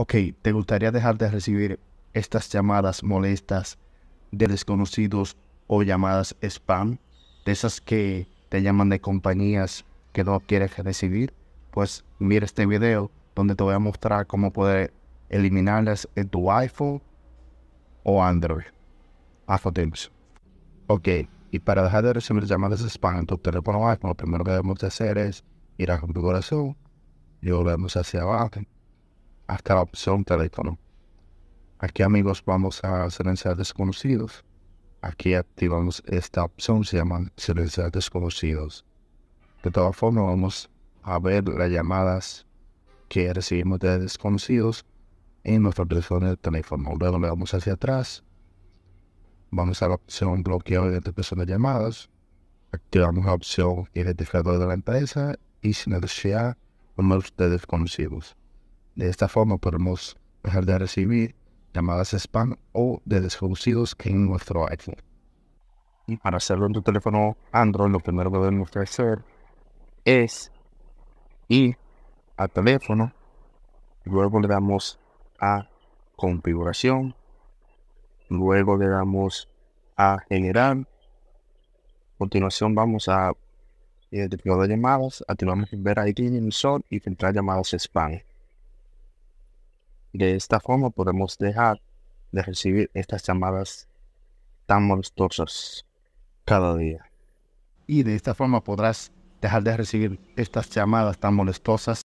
ok, ¿te gustaría dejar de recibir estas llamadas molestas de desconocidos o llamadas spam? De esas que te llaman de compañías que no quieres recibir, pues mira este video donde te voy a mostrar cómo poder eliminarlas en tu iPhone o Android. Hazlo Ok, y para dejar de recibir llamadas spam en tu teléfono iPhone, lo primero que debemos hacer es ir a configuración y volvemos hacia abajo hasta la opción teléfono. Aquí amigos vamos a silenciar desconocidos. Aquí activamos esta opción, se llama silenciar desconocidos. De todas formas vamos a ver las llamadas que recibimos de desconocidos en nuestro de teléfono. Luego le damos hacia atrás. Vamos a la opción bloqueo de personas de llamadas. Activamos la opción identificador de la empresa y sin con números de desconocidos. De esta forma podemos dejar de recibir llamadas spam o de desconocidos que en nuestro iPhone. Y para hacerlo en tu teléfono Android, lo primero que debemos hacer es ir al teléfono, luego le damos a configuración, luego le damos a generar. A continuación vamos a tipo eh, de llamadas, a ver ID en el sol y filtrar llamadas spam. De esta forma podemos dejar de recibir estas llamadas tan molestosas cada día. Y de esta forma podrás dejar de recibir estas llamadas tan molestosas